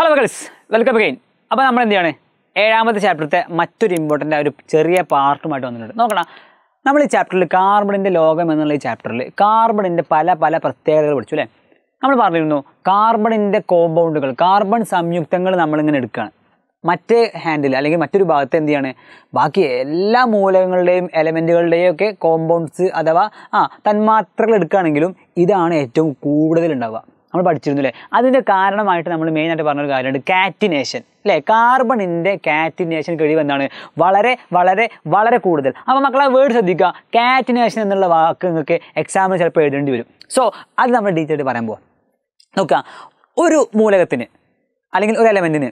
hello ഗൾസ് welcome again അപ്പോൾ നമ്മൾ എന്താണ് ഏഴാമത്തെ ചാപ്റ്ററത്തെ മറ്റൊരു ഇമ്പോർട്ടൻ്റ് ഒരു ചെറിയ പാർട്ടുമായിട്ട് വന്നിട്ടുണ്ട് നോക്കണം നമ്മൾ ഈ ചാപ്റ്ററിൽ കാർബണിൻ്റെ ലോകം എന്നുള്ള ഈ ചാപ്റ്ററിൽ കാർബണിൻ്റെ പല പല പ്രത്യേകതകൾ പഠിച്ചു അല്ലേ നമ്മൾ പറഞ്ഞിരുന്നു കാർബണിൻ്റെ കോമ്പൗണ്ടുകൾ കാർബൺ സംയുക്തങ്ങൾ നമ്മളിങ്ങനെ എടുക്കുകയാണ് മറ്റേ ഹാൻഡിൽ അല്ലെങ്കിൽ മറ്റൊരു ഭാഗത്ത് എന്ത് ചെയ്യാണ് ബാക്കി എല്ലാ മൂലകങ്ങളുടെയും എലമെൻറ്റുകളുടെയും ഒക്കെ കോമ്പൗണ്ട്സ് അഥവാ ആ തന്മാത്രകൾ എടുക്കുകയാണെങ്കിലും ഇതാണ് ഏറ്റവും കൂടുതൽ ഉണ്ടാവുക നമ്മൾ പഠിച്ചിരുന്നു അല്ലേ അതിൻ്റെ കാരണമായിട്ട് നമ്മൾ മെയിനായിട്ട് പറഞ്ഞൊരു കാര്യമുണ്ട് കാറ്റിനേഷൻ അല്ലേ കാർബണിൻ്റെ കാറ്റിനേഷൻ കഴിവ് എന്താണ് വളരെ വളരെ വളരെ കൂടുതൽ അപ്പോൾ മക്കളെ വേർഡ് ശ്രദ്ധിക്കുക കാറ്റിനേഷൻ എന്നുള്ള വാക്ക് നിങ്ങൾക്ക് എക്സാമിന് ചിലപ്പോൾ എഴുതേണ്ടി വരും സോ അത് നമ്മൾ ഡീറ്റെയിൽ പറയാൻ പോവാം നോക്കുക ഒരു മൂലകത്തിന് അല്ലെങ്കിൽ ഒരു എലമെൻറ്റിന്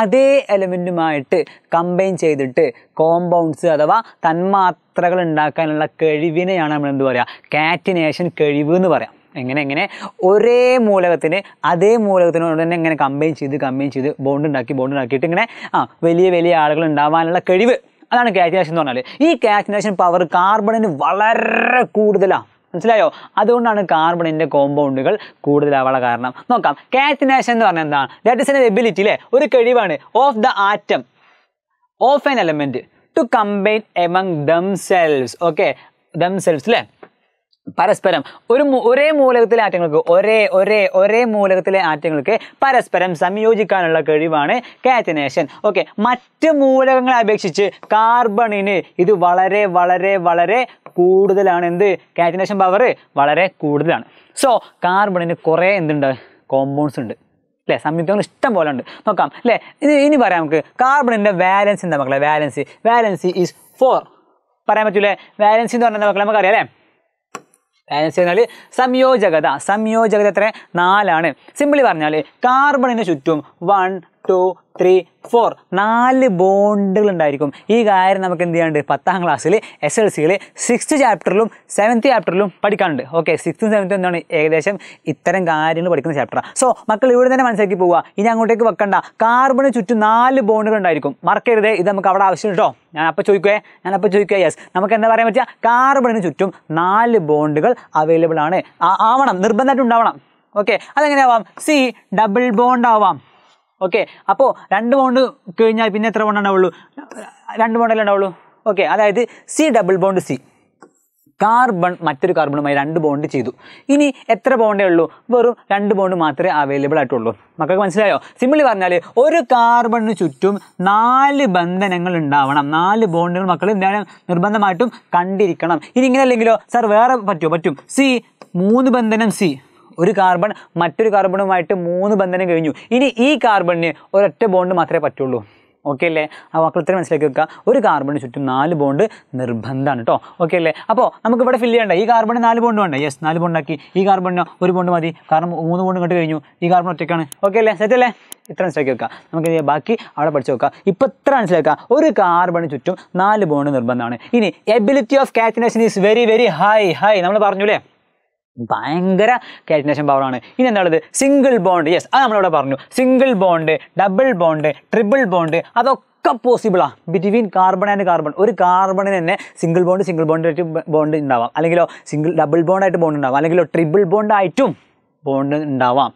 അതേ എലമെൻറ്റുമായിട്ട് കമ്പൈൻ ചെയ്തിട്ട് കോമ്പൗണ്ട്സ് അഥവാ തന്മാത്രകൾ ഉണ്ടാക്കാനുള്ള കഴിവിനെയാണ് നമ്മൾ എന്ത് പറയുക കാറ്റിനേഷൻ കഴിവ് എന്ന് പറയാം എങ്ങനെ എങ്ങനെ ഒരേ മൂലകത്തിന് അതേ മൂലകത്തിനോട് തന്നെ ഇങ്ങനെ കമ്പൈൻ ചെയ്ത് കമ്പൈൻ ചെയ്ത് ബോണ്ട് ഉണ്ടാക്കി ബോണ്ട് ഉണ്ടാക്കിയിട്ട് ഇങ്ങനെ ആ വലിയ വലിയ ആളുകൾ ഉണ്ടാവാനുള്ള കഴിവ് അതാണ് കാറ്റിനേഷൻ എന്ന് പറഞ്ഞാൽ ഈ കാറ്റിനേഷൻ പവർ കാർബണിന് വളരെ കൂടുതലാണ് മനസ്സിലായോ അതുകൊണ്ടാണ് കാർബണിൻ്റെ കോമ്പൗണ്ടുകൾ കൂടുതലാവാനുള്ള കാരണം നോക്കാം കാറ്റിനേഷൻ എന്ന് പറഞ്ഞാൽ എന്താണ് ദാറ്റ് ഇസ് എൻ എബിലിറ്റി അല്ലേ ഒരു കഴിവാണ് of the atom of an element to combine among themselves okay themselves അല്ലേ പരസ്പരം ഒരു ഒരേ മൂലകത്തിലെ ആറ്റങ്ങൾക്ക് ഒരേ ഒരേ ഒരേ മൂലകത്തിലെ ആറ്റങ്ങൾക്ക് പരസ്പരം സംയോജിക്കാനുള്ള കഴിവാണ് കാറ്റനേഷൻ ഓക്കെ മറ്റ് മൂലകങ്ങളെ അപേക്ഷിച്ച് കാർബണിന് ഇത് വളരെ വളരെ വളരെ കൂടുതലാണ് എന്ത് കാറ്റനേഷൻ പവർ വളരെ കൂടുതലാണ് സോ കാർബണിന് കുറേ എന്തുണ്ട് കോമ്പൗണ്ട്സ് ഉണ്ട് അല്ലേ സംയുക്തങ്ങൾ ഇഷ്ടം പോലെ ഉണ്ട് നോക്കാം അല്ലേ ഇത് ഇനി പറയാം നമുക്ക് കാർബണിൻ്റെ വാലൻസ് എന്താ മക്കളെ വാലൻസ് വാലൻസ് ഈസ് ഫോർ പറയാൻ പറ്റൂലേ വാലൻസി എന്ന് പറഞ്ഞാൽ മക്കളെ നമുക്കറിയാം അല്ലേ ബാലൻസ് എന്നാൽ സംയോജകത സംയോജകത എത്ര നാലാണ് സിമ്പിളി പറഞ്ഞാൽ കാർബണിന് ചുറ്റും വൺ ടു ത്രീ ഫോർ നാല് ബോണ്ടുകൾ ഉണ്ടായിരിക്കും ഈ കാര്യം നമുക്ക് എന്ത് ചെയ്യാണ്ട് പത്താം ക്ലാസ്സിൽ എസ് എൽ സിയിൽ സിക്സ്ത് ചാപ്റ്ററിലും സെവൻത്ത് ചാപ്റ്ററിലും പഠിക്കാനുണ്ട് ഓക്കെ സിക്സ്ത്തും സെവൻത്തും എന്താണ് ഏകദേശം ഇത്തരം കാര്യങ്ങൾ പഠിക്കുന്ന ചാപ്റ്ററാണ് സോ മക്കൾ ഇവിടെ തന്നെ മനസ്സിലാക്കി പോവുക ഇനി അങ്ങോട്ടേക്ക് വെക്കണ്ട കാർബണിന് ചുറ്റും നാല് ബോണ്ടുകൾ ഉണ്ടായിരിക്കും മറക്കരുത് ഇത് നമുക്ക് അവിടെ ആവശ്യം കേട്ടോ ഞാൻ അപ്പോൾ ചോദിക്കുവേ ഞാൻ അപ്പോൾ ചോദിക്കുക യെസ് നമുക്ക് എന്താ പറയാൻ പറ്റുക കാർബണിന് ചുറ്റും നാല് ബോണ്ടുകൾ അവൈലബിൾ ആണ് ആവണം നിർബന്ധമായിട്ട് ഉണ്ടാവണം ഓക്കെ അതെങ്ങനെയാവാം സി ഡബിൾ ബോണ്ട് ആവാം ഓക്കെ അപ്പോൾ രണ്ട് ബോണ്ട് കഴിഞ്ഞാൽ പിന്നെ എത്ര ബോണ്ട് ഉണ്ടാവുള്ളൂ രണ്ട് ബോണ്ടല്ലേ ഉണ്ടാവുള്ളൂ ഓക്കെ അതായത് C double bond C carbon മറ്റൊരു കാർബണുമായി രണ്ട് ബോണ്ട് ചെയ്തു ഇനി എത്ര ബോണ്ടേ ഉള്ളൂ വെറും രണ്ട് ബോണ്ട് മാത്രമേ അവൈലബിൾ ആയിട്ടുള്ളൂ മക്കൾക്ക് മനസ്സിലായോ സിമ്പിളി പറഞ്ഞാൽ ഒരു കാർബണിന് ചുറ്റും നാല് ബന്ധനങ്ങൾ ഉണ്ടാവണം നാല് ബോണ്ടുകൾ മക്കൾ എന്താണ് നിർബന്ധമായിട്ടും കണ്ടിരിക്കണം ഇനി ഇങ്ങനെ അല്ലെങ്കിലോ സാർ വേറെ പറ്റുമോ പറ്റും സി മൂന്ന് ബന്ധനം സി ഒരു കാർബൺ മറ്റൊരു കാർബണുമായിട്ട് മൂന്ന് ബന്ധനം കഴിഞ്ഞു ഇനി ഈ കാർബണിന് ഒരൊറ്റ ബോണ്ട് മാത്രമേ പറ്റുള്ളൂ ഓക്കെ അല്ലേ ആ ഇത്രയും മനസ്സിലാക്കി വെക്കുക ഒരു കാർബണിന് ചുറ്റും നാല് ബോണ്ട് നിർബന്ധമാണ് കേട്ടോ ഓക്കെ അല്ലേ അപ്പോൾ നമുക്ക് ഇവിടെ ഫില്ല് ചെയ്യണ്ട ഈ കാർബൺ നാല് ബോണ്ട് വേണ്ട യെസ് നാല് ബോണ്ടാക്കി ഈ കാർബണിന് ഒരു ബോണ്ട് മതി കാരണം മൂന്ന് ബോണ്ട് കണ്ടു കഴിഞ്ഞു ഈ കാർബൺ ഒറ്റയ്ക്കാണ് ഓക്കെ അല്ലേ സെറ്റ് അല്ലേ ഇത്ര മനസ്സിലാക്കി വെക്കുക നമുക്ക് ബാക്കി അവിടെ പഠിച്ചു വെക്കാം ഇപ്പം ഇത്ര മനസ്സിലാക്കുക ഒരു കാർബണ് ചുറ്റും നാല് ബോണ്ട് നിർബന്ധമാണ് ഇനി ability of catenation is very very high high നമ്മൾ പറഞ്ഞു അല്ലേ ഭയങ്കര കാൽക്കുലേഷൻ പവറാണ് ഇനി എന്താണത് സിംഗിൾ ബോണ്ട് യെസ് അത് നമ്മളിവിടെ പറഞ്ഞു single bond double bond triple bond അതൊക്കെ ഒക്കെ പോസിബിളാണ് ബിറ്റ്വീൻ കാർബൺ ആൻഡ് കാർബൺ ഒരു കാർബണിന് തന്നെ സിംഗിൾ ബോണ്ട് സിംഗിൾ ബോണ്ട് ആയിട്ട് ബോണ്ട് ഉണ്ടാവാം അല്ലെങ്കിലോ സിംഗിൾ ഡബിൾ ബോണ്ടായിട്ട് ബോണ്ട് ഉണ്ടാവാം അല്ലെങ്കിലോ ട്രിപ്പിൾ ബോണ്ടായിട്ടും ബോണ്ട് ഉണ്ടാവാം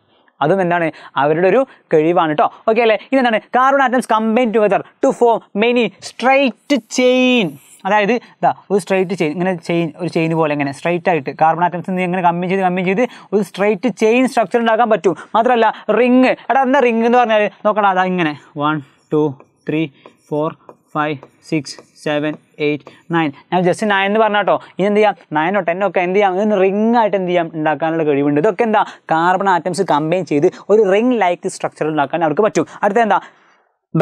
അതും എന്താണ് അവരുടെ ഒരു കഴിവാണ് കേട്ടോ ഓക്കെ അല്ലേ ഇതെന്താണ് carbon atoms combine together to form many straight chain അതായത് ഇതാ ഒരു സ്ട്രൈറ്റ് ചെയിൻ ഇങ്ങനെ ചെയിൻ ഒരു ചെയിൻ പോലെ ഇങ്ങനെ സ്ട്രൈറ്റ് ആയിട്ട് കാർബൺ ആറ്റംസ് ഇങ്ങനെ കമ്മി ചെയ്ത് കമ്മി ചെയ്ത് ഒരു സ്ട്രൈറ്റ് ചെയിൻ സ്ട്രക്ചർ ഉണ്ടാക്കാൻ പറ്റും മാത്രമല്ല റിങ് എടാ എന്താ റിങ് എന്ന് പറഞ്ഞാൽ നോക്കണം അതാ ഇങ്ങനെ one two three four five six seven eight nine ഞാൻ ജസ്റ്റ് നയൻ എന്ന് പറഞ്ഞാട്ടോ ഇനി എന്ത് ചെയ്യാം നയനോ ടെന്നോ ഒക്കെ എന്ത് ചെയ്യാം ഇതൊന്ന് റിംഗ് ആയിട്ട് എന്ത് ചെയ്യാം ഉണ്ടാക്കാനുള്ള കഴിവുണ്ട് ഇതൊക്കെ എന്താ കാർബൺ ആറ്റംസ് കമ്പൈൻ ചെയ്ത് ഒരു റിംഗ് ലൈക്ക് സ്ട്രക്ചർ ഉണ്ടാക്കാൻ അവർക്ക് പറ്റും അടുത്ത എന്താ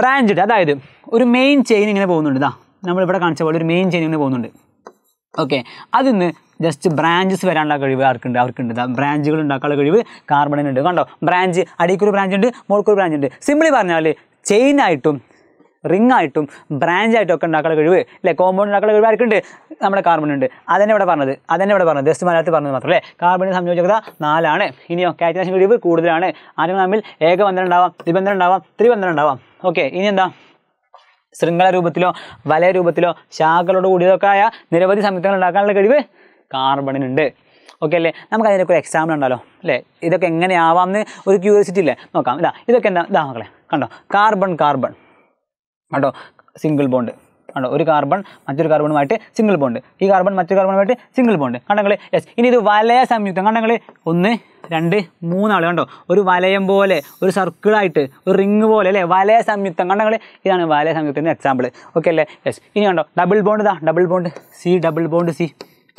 ബ്രാഞ്ചഡ് അതായത് ഒരു മെയിൻ ചെയിൻ ഇങ്ങനെ പോകുന്നുണ്ട് ഇതാ നമ്മളിവിടെ കാണിച്ച പോലെ ഒരു മെയിൻ ചെയിൻ ഇങ്ങനെ പോകുന്നുണ്ട് ഓക്കെ അതിന്ന് ജസ്റ്റ് ബ്രാഞ്ചസ് വരാനുള്ള കഴിവ് ആർക്കുണ്ട് അവർക്കുണ്ട് ബ്രാഞ്ചുകൾ ഉണ്ടാക്കാനുള്ള കഴിവ് കാർബണിനുണ്ട് കണ്ടോ ബ്രാഞ്ച് അടിക്കൊരു ബ്രാഞ്ച് ഉണ്ട് മോൾക്കൊരു ബ്രാഞ്ച് ഉണ്ട് സിമ്പിളി പറഞ്ഞാൽ ചെയിനായിട്ടും റിംഗ് ആയിട്ടും ബ്രാഞ്ച് ആയിട്ടും ഒക്കെ ഉണ്ടാക്കുന്ന കഴിവ് അല്ലേ കോമ്പൗണ്ട് ഉണ്ടാക്കുന്ന കഴിവ് ആർക്കുണ്ട് നമ്മുടെ കാർബൺ ഉണ്ട് അതന്നെ ഇവിടെ പറഞ്ഞത് അതന്നെ ഇവിടെ പറഞ്ഞത് ജസ്റ്റ് മലയാളത്തിൽ പറഞ്ഞത് മാത്രം അല്ലേ കാർബണിൻ്റെ സംയോജകത നാലാണ് ഇനിയോ കാറ്റിനേഷൻ കഴിവ് കൂടുതലാണ് ആരും തമ്മിൽ ഏകബന്ധനം ഉണ്ടാവാം ദ്വിബന്ധനം ഉണ്ടാവാം ത്രിബന്ധനം ഉണ്ടാവാം ഓക്കെ ഇനി എന്താ ശൃംഖല രൂപത്തിലോ വലയ രൂപത്തിലോ ശാഖകളോട് കൂടിയതൊക്കെ ആയ നിരവധി സംയുക്തങ്ങൾ ഉണ്ടാക്കാനുള്ള കഴിവ് കാർബണിനുണ്ട് ഓക്കെ അല്ലേ നമുക്ക് അതിനൊക്കെ ഒരു എക്സാമ്പിൾ ഉണ്ടല്ലോ അല്ലേ ഇതൊക്കെ എങ്ങനെയാവാമെന്ന് ഒരു ക്യൂരിയോസിറ്റി ഇല്ലേ നോക്കാം ഇതാ ഇതൊക്കെ എന്താ ഇതാ മക്കളെ കണ്ടോ കാർബൺ കാർബൺ കേട്ടോ സിംഗിൾ ബോണ്ട് ആണോ ഒരു കാർബൺ മറ്റൊരു കാർബണുമായിട്ട് സിംഗിൾ ബോണ്ട് ഈ കാർബൺ മറ്റൊരു കാർബണുമായിട്ട് സിംഗിൾ ബോണ്ട് കണ്ടെങ്കിൽ യെസ് ഇനി ഇത് വലയ സംയുക്തം കണ്ടെങ്കിൽ ഒന്ന് രണ്ട് മൂന്നാൾ കണ്ടോ ഒരു വലയം പോലെ ഒരു സർക്കിളായിട്ട് ഒരു റിങ് പോലെ അല്ലേ വലയ സംയുക്തം കണ്ടെങ്കിൽ ഇതാണ് വലയ സംയുക്തത്തിൻ്റെ എക്സാമ്പിൾ ഓക്കെ അല്ലേ യെസ് ഇനി കണ്ടോ ഡബിൾ ബോണ്ട് ഇതാ double bond C double bond C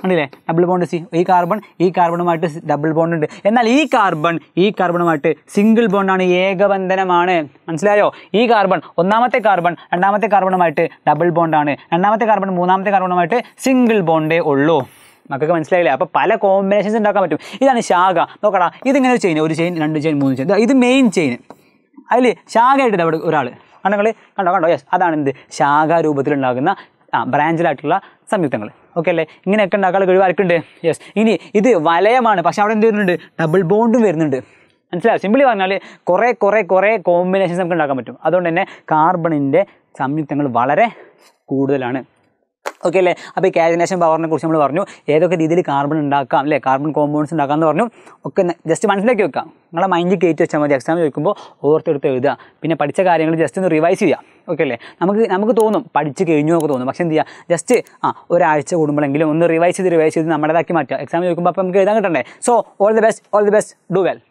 ഉണ്ടല്ലേ ഡബിൾ ബോണ്ട് സി ഈ കാർബൺ ഈ കാർബണുമായിട്ട് ഡബിൾ ബോണ്ട് ഉണ്ട് എന്നാൽ ഈ കാർബൺ ഈ കാർബണുമായിട്ട് സിംഗിൾ ബോണ്ടാണ് ഏകബന്ധനമാണ് മനസ്സിലായോ ഈ കാർബൺ ഒന്നാമത്തെ കാർബൺ രണ്ടാമത്തെ കാർബണുമായിട്ട് ഡബിൾ ബോണ്ടാണ് രണ്ടാമത്തെ കാർബൺ മൂന്നാമത്തെ കാർബണുമായിട്ട് സിംഗിൾ ബോണ്ടേ ഉള്ളൂ മക്കൾക്ക് മനസ്സിലായില്ലേ അപ്പോൾ പല കോമ്പിനേഷൻസ് ഉണ്ടാക്കാൻ പറ്റും ഇതാണ് ശാഖ നോക്കടാ ഇതിങ്ങനെ ഒരു ചെയിൻ ഒരു ചെയിൻ രണ്ട് ചെയിൻ മൂന്ന് ചെയിൻ ഇത് മെയിൻ ചെയിൻ അതിൽ ശാഖയായിട്ട് അവിടെ ഒരാൾ കണ്ടങ്ങൾ കണ്ടോ കണ്ടോ യെസ് അതാണ് എന്ത് ശാഖാരൂപത്തിലുണ്ടാകുന്ന ആ ബ്രാഞ്ചിലായിട്ടുള്ള സംയുക്തങ്ങൾ ഓക്കെ അല്ലേ ഇങ്ങനെയൊക്കെ ഉണ്ടാക്കാനുള്ള കഴിവ് ആർക്കുണ്ട് യെസ് ഇനി ഇത് വലയമാണ് പക്ഷേ അവിടെ എന്ത് വരുന്നുണ്ട് ഡബിൾ ബോണ്ടും വരുന്നുണ്ട് മനസ്സിലാവും സിമ്പിളി പറഞ്ഞാൽ കുറേ കുറേ കുറേ കോമ്പിനേഷൻസ് നമുക്ക് ഉണ്ടാക്കാൻ പറ്റും അതുകൊണ്ട് തന്നെ കാർബണിൻ്റെ സംയുക്തങ്ങൾ വളരെ കൂടുതലാണ് ഓക്കെ അല്ലേ അപ്പോൾ ഈ കാൽസിനേഷൻ പവറിനെ കുറിച്ച് നമ്മൾ പറഞ്ഞു ഏതൊക്കെ രീതിയിൽ കാർബൺ ഉണ്ടാക്കാം അല്ലേ കാർബൺ കോമ്പൗണ്ട്സ് ഉണ്ടാക്കാമെന്ന് എന്ന് പറഞ്ഞു ഒക്കെ ജസ്റ്റ് മനസ്സിലാക്കി വെക്കാം നിങ്ങളെ മൈൻഡിൽ കയറ്റി വെച്ചാൽ മതി എക്സാം ചോദിക്കുമ്പോൾ ഓർത്തെടുത്ത് എഴുതുക പിന്നെ പഠിച്ച കാര്യങ്ങൾ ജസ്റ്റ് ഒന്ന് റിവൈസ് ചെയ്യുക ഓക്കെ അല്ലേ നമുക്ക് നമുക്ക് തോന്നും പഠിച്ച് കഴിഞ്ഞു നമുക്ക് തോന്നും പക്ഷേ എന്ത് ചെയ്യുക ജസ്റ്റ് ആ ഒരാഴ്ച കൂടുമ്പോഴെങ്കിലും ഒന്ന് റിവൈസ് ചെയ്ത് റിവൈസ് ചെയ്ത് നമ്മുടേതാക്കി മാറ്റുക എക്സാം ചോദിക്കുമ്പോൾ അപ്പോൾ നമുക്ക് എഴുതാൻ കിട്ടണ്ടേ so all the best all the best do well